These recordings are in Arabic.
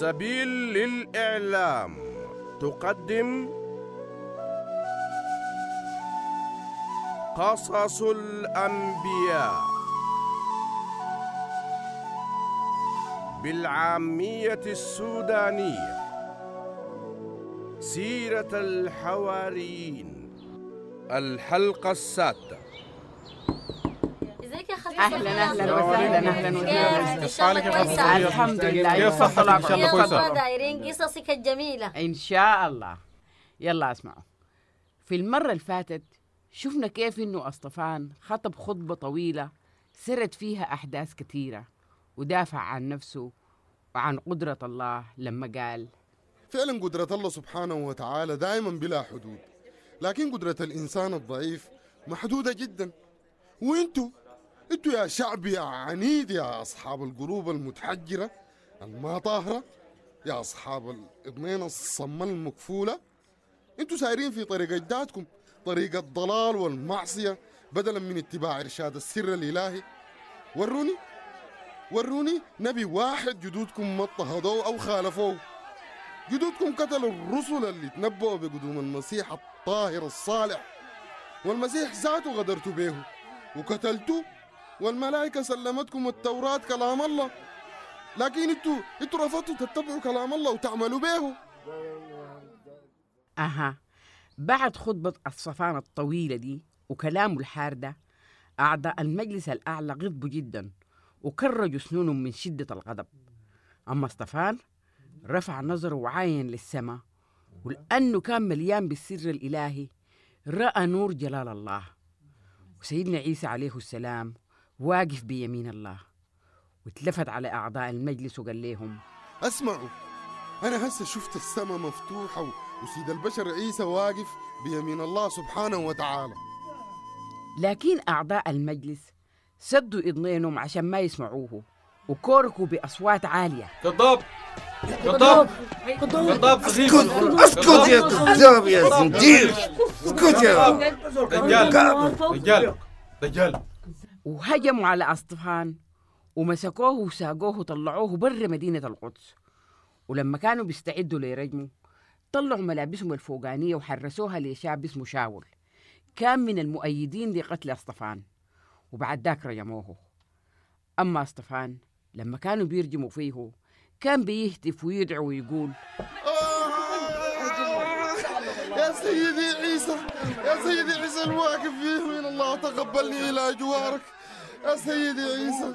سبيل للإعلام تقدم قصص الأنبياء بالعامية السودانية سيرة الحواريين الحلقة السادسة اهلا اهلا وسهلا اهلا وسهلا الحمد لله كيف صحتك ان شاء الله كويسه دايرين قصصك الجميله ان شاء الله يلا اسمعوا في المره اللي فاتت شفنا كيف انه اصطفان خطب خطبه طويله سرت فيها احداث كثيره ودافع عن نفسه وعن قدره الله لما قال فعلا قدرة الله سبحانه وتعالى دائما بلا حدود لكن قدرة الإنسان الضعيف محدودة جدا وانتو انتوا يا شعب يا عنيد يا اصحاب القلوب المتحجره الما طاهره يا اصحاب الاضنين الصمه المكفوله انتوا سايرين في طريق اجدادكم طريق الضلال والمعصيه بدلا من اتباع ارشاد السر الالهي وروني وروني نبي واحد جدودكم ما اضطهدوه او خالفوه جدودكم قتلوا الرسل اللي تنبؤوا بقدوم المسيح الطاهر الصالح والمسيح ذاته غدرتوا به وقتلتوه والملائكة سلمتكم التوراة كلام الله لكن انتوا انتوا رفضتوا تتبعوا كلام الله وتعملوا به أها بعد خطبة الصفانة الطويلة دي وكلامه الحار ده أعضاء المجلس الأعلى غضبوا جدا وكرجوا سنونهم من شدة الغضب أما الصفان رفع نظره وعاين للسماء ولأنه كان مليان بالسر الإلهي رأى نور جلال الله وسيدنا عيسى عليه السلام واقف بيمين الله واتلفت على أعضاء المجلس وقال لهم اسمعوا أنا هسه شفت السماء مفتوحة وسيد البشر عيسى واقف بيمين الله سبحانه وتعالى لكن أعضاء المجلس سدوا إذنينهم عشان ما يسمعوه وكوركوا بأصوات عالية كذاب كذاب كذاب اسكت اسكت يا كذاب يا زنديق اسكت يا رجال رجال رجال وهجموا على أصطفان ومسكوه وساقوه وطلعوه برا مدينة القدس ولما كانوا بيستعدوا ليرجموا طلعوا ملابسهم الفوقانية وحرسوها لشاب اسمه شاول كان من المؤيدين لقتل أصطفان وبعد ذاك رجموه أما أصطفان لما كانوا بيرجموا فيه كان بيهتف ويدعو ويقول سيدي عيسى يا سيدي عيسى الواقف فيه من الله تقبلني إلى جوارك يا سيدي عيسى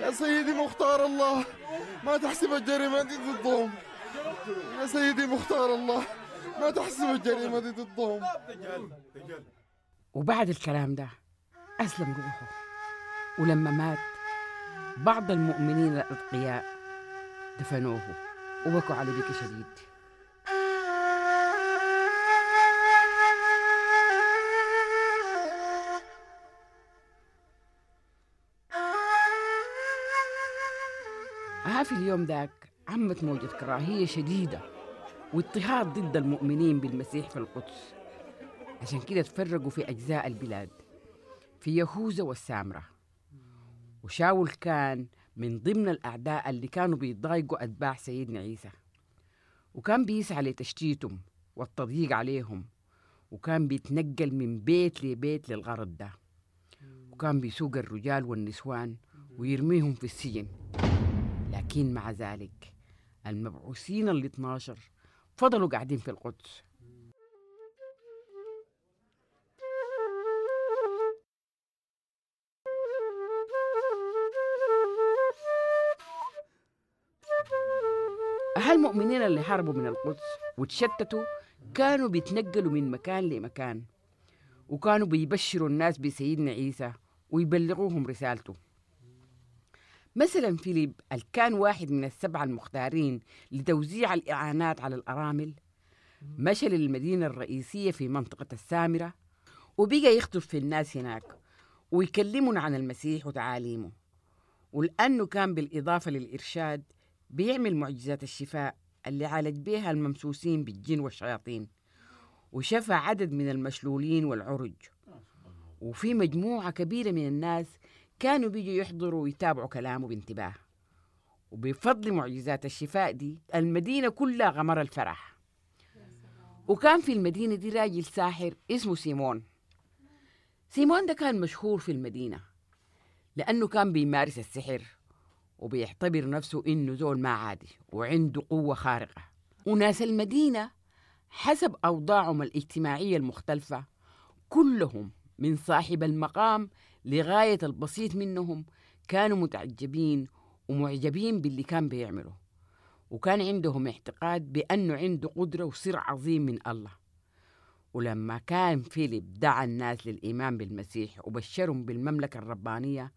يا سيدي مختار الله ما تحسب الجريمة دي الظلم يا سيدي مختار الله ما تحسب الجريمة دي الظلم وبعد الكلام ده أسلم روحه ولما مات بعض المؤمنين الأتقياء دفنوه وبكوا علي بك شديد في اليوم ذاك عمت موجة كراهية شديدة واضطهاد ضد المؤمنين بالمسيح في القدس عشان كده تفرقوا في أجزاء البلاد في يهوذا والسامرة وشاول كان من ضمن الأعداء اللي كانوا بيضايقوا أتباع سيدنا عيسى وكان بيسعى لتشتيتهم والتضييق عليهم وكان بيتنقل من بيت لبيت للغرض ده وكان بيسوق الرجال والنسوان ويرميهم في السجن لكن مع ذلك المبعوثين ال 12 فضلوا قاعدين في القدس هالمؤمنين اللي هربوا من القدس وتشتتوا كانوا بيتنقلوا من مكان لمكان وكانوا بيبشروا الناس بسيدنا عيسى ويبلغوهم رسالته مثلا فيليب اللي كان واحد من السبعة المختارين لتوزيع الإعانات على الأرامل مشى للمدينة الرئيسية في منطقة السامرة وبقى يخطف في الناس هناك ويكلمهم عن المسيح وتعاليمه ولأنه كان بالإضافة للإرشاد بيعمل معجزات الشفاء اللي عالج بيها الممسوسين بالجن والشياطين وشفى عدد من المشلولين والعرج وفي مجموعة كبيرة من الناس كانوا بيجوا يحضروا ويتابعوا كلامه بانتباه وبفضل معجزات الشفاء دي المدينة كلها غمر الفرح وكان في المدينة دي راجل ساحر اسمه سيمون سيمون ده كان مشهور في المدينة لأنه كان بيمارس السحر وبيعتبر نفسه إنه زول ما عادي وعنده قوة خارقة وناس المدينة حسب أوضاعهم الاجتماعية المختلفة كلهم من صاحب المقام لغاية البسيط منهم كانوا متعجبين ومعجبين باللي كان بيعمله وكان عندهم اعتقاد بأنه عنده قدرة وسر عظيم من الله ولما كان فيليب دعا الناس للإيمان بالمسيح وبشرهم بالمملكة الربانية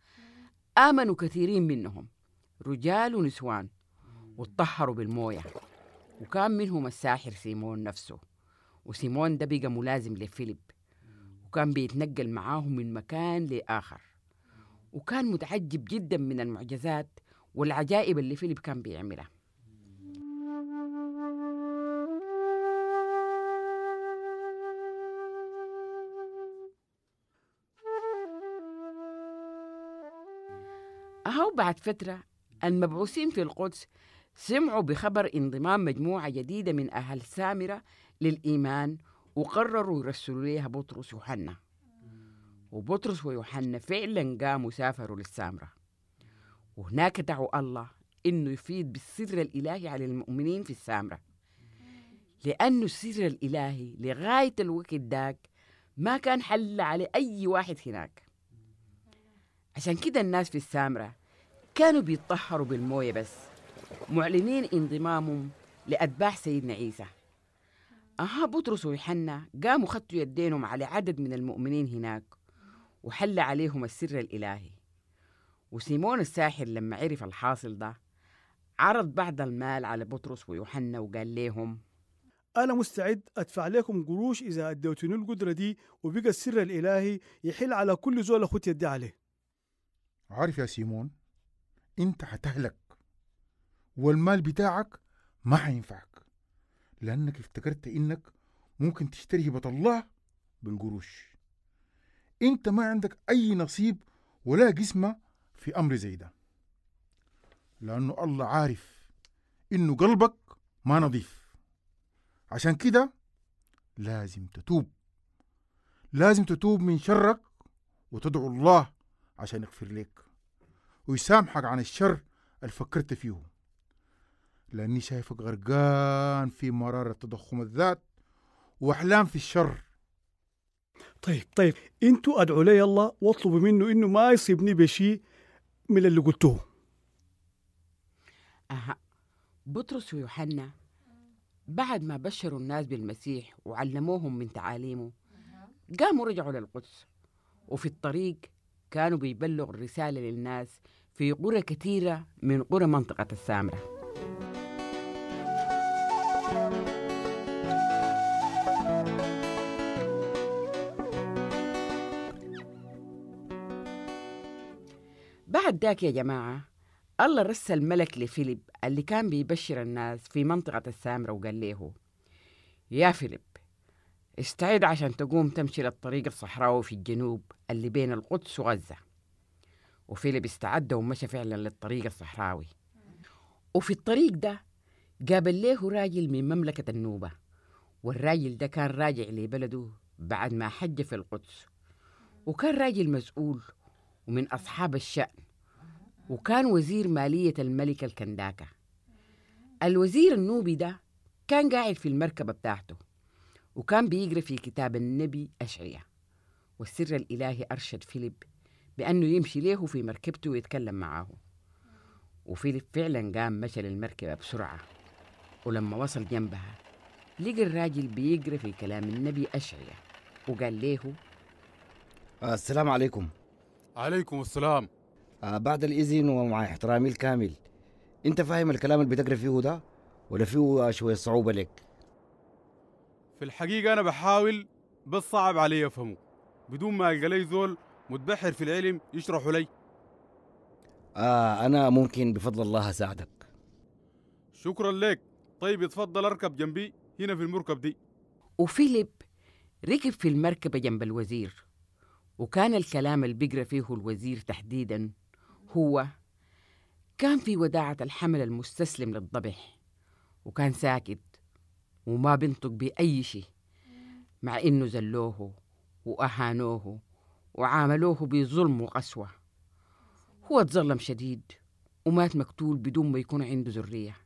آمنوا كثيرين منهم رجال ونسوان واتطهروا بالمويه وكان منهم الساحر سيمون نفسه وسيمون ده بقى ملازم لفيليب وكان بيتنقل معاهم من مكان لآخر وكان متعجب جدا من المعجزات والعجائب اللي فيليب كان بيعملها أهو بعد فترة المبعوثين في القدس سمعوا بخبر انضمام مجموعة جديدة من أهل سامرة للإيمان وقرروا يرسلوا ليها بطرس يوحنا وبطرس ويوحنا فعلا قاموا سافروا للسامرة وهناك دعوا الله إنه يفيد بالسر الإلهي على المؤمنين في السامرة لأن السر الإلهي لغاية الوقت داك ما كان حل على أي واحد هناك عشان كده الناس في السامرة كانوا بيتطهروا بالمويه بس معلنين انضمامهم لأتباع سيدنا عيسى أها بطرس ويحنا قاموا خدوا يدينهم على عدد من المؤمنين هناك وحل عليهم السر الإلهي وسيمون الساحر لما عرف الحاصل ده عرض بعض المال على بطرس ويوحنا وقال لهم أنا مستعد أدفع لكم قروش إذا أديتوني القدرة دي وبقى السر الإلهي يحل على كل زول أخوتي يدي عليه عارف يا سيمون انت هتهلك والمال بتاعك ما هينفعك لانك افتكرت انك ممكن تشتري هبه الله بالقروش انت ما عندك اي نصيب ولا جسمة في امر زي ده لانه الله عارف انه قلبك ما نظيف عشان كده لازم تتوب لازم تتوب من شرك وتدعو الله عشان يغفر لك ويسامحك عن الشر اللي فكرت فيه لأني شايفك غرقان في مرارة تضخم الذات وأحلام في الشر طيب طيب انتوا ادعوا لي الله واطلبوا منه انه ما يصيبني بشيء من اللي قلتوه أها بطرس ويوحنا بعد ما بشروا الناس بالمسيح وعلموهم من تعاليمه قاموا رجعوا للقدس وفي الطريق كانوا بيبلغوا الرسالة للناس في قرى كثيرة من قرى منطقة السامرة بعد ذاك يا جماعة الله رسل ملك لفيليب اللي كان بيبشر الناس في منطقة السامرة وقال له يا فيليب استعد عشان تقوم تمشي للطريق الصحراوي في الجنوب اللي بين القدس وغزة وفيليب استعد ومشى فعلا للطريق الصحراوي وفي الطريق ده قابل له راجل من مملكة النوبة والراجل ده كان راجع لبلده بعد ما حج في القدس وكان راجل مسؤول ومن أصحاب الشأن وكان وزير مالية الملكة الكنداكة الوزير النوبي ده كان قاعد في المركبة بتاعته وكان بيقرأ في كتاب النبي أشعية والسر الإلهي أرشد فيليب بأنه يمشي ليه في مركبته ويتكلم معاه وفيليب فعلا قام مشى للمركبة بسرعة ولما وصل جنبها لقى الراجل بيقرأ في كلام النبي أشعية وقال له السلام عليكم عليكم السلام آه بعد الإذن ومع احترامي الكامل أنت فاهم الكلام اللي بتقرأ فيه ده ولا فيه شوية صعوبة لك في الحقيقة أنا بحاول بس صعب علي أفهمه بدون ما ألقى لي زول متبحر في العلم يشرحه لي آه أنا ممكن بفضل الله أساعدك شكرا لك طيب اتفضل أركب جنبي هنا في المركب دي وفيليب ركب في المركبة جنب الوزير وكان الكلام اللي بيقرأ فيه الوزير تحديدا هو كان في وداعة الحمل المستسلم للضبح وكان ساكت وما بينطق بأي شيء مع إنه زلوه وأهانوه وعاملوه بظلم وقسوة هو اتظلم شديد ومات مقتول بدون ما يكون عنده ذرية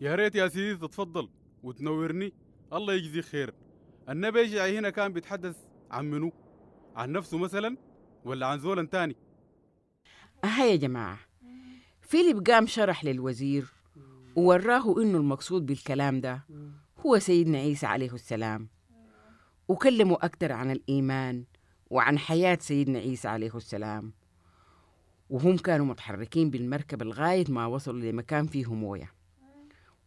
يا ريت يا سيدي تتفضل وتنورني الله يجزيك خير النبي يشعي هنا كان بيتحدث عن منو عن نفسه مثلا ولا عن زول تاني ها يا جماعة فيليب قام شرح للوزير ووراه إنه المقصود بالكلام ده هو سيدنا عيسى عليه السلام وكلموا أكثر عن الإيمان وعن حياة سيدنا عيسى عليه السلام وهم كانوا متحركين بالمركب لغاية ما وصلوا لمكان فيه موية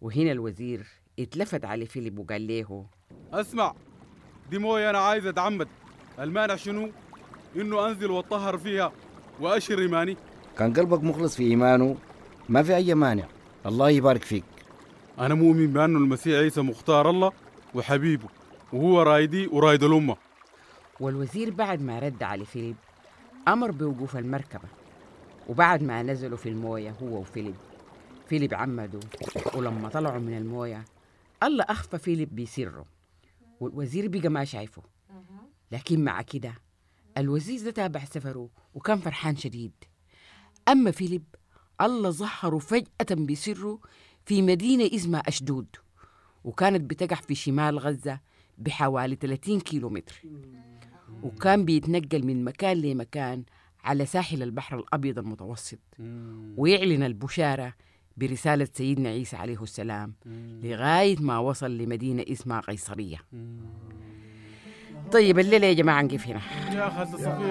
وهنا الوزير اتلفت على فيليب وقال له اسمع دي موية أنا عايز أتعمد المانع شنو؟ إنه أنزل وأطهر فيها وأشر إيماني كان قلبك مخلص في إيمانه ما في أي مانع الله يبارك فيك أنا مؤمن بأن المسيح عيسى مختار الله وحبيبه وهو رايدي ورايد الأمة والوزير بعد ما رد على فيليب أمر بوقوف المركبة وبعد ما نزلوا في الموية هو وفيليب فيليب عمده ولما طلعوا من الموية الله أخفى فيليب بيسره والوزير بقى ما شايفه لكن مع كده الوزير ده تابع سفره وكان فرحان شديد أما فيليب الله ظهره فجأة بسره في مدينة اسمها أشدود وكانت بتقع في شمال غزة بحوالي 30 كيلومتر وكان بيتنقل من مكان لمكان على ساحل البحر الأبيض المتوسط ويعلن البشارة برسالة سيدنا عيسى عليه السلام لغاية ما وصل لمدينة اسمها قيصرية طيب الليلة يا جماعة نقف هنا يا صفية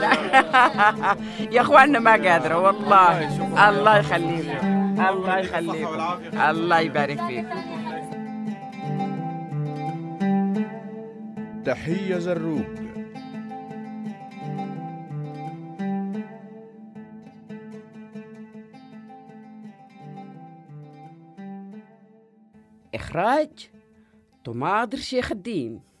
يا اخواننا ما قادرة والله الله يخليكم الله يخليك الله يبارك فيك تحية زروق إخراج طماطر شيخ الدين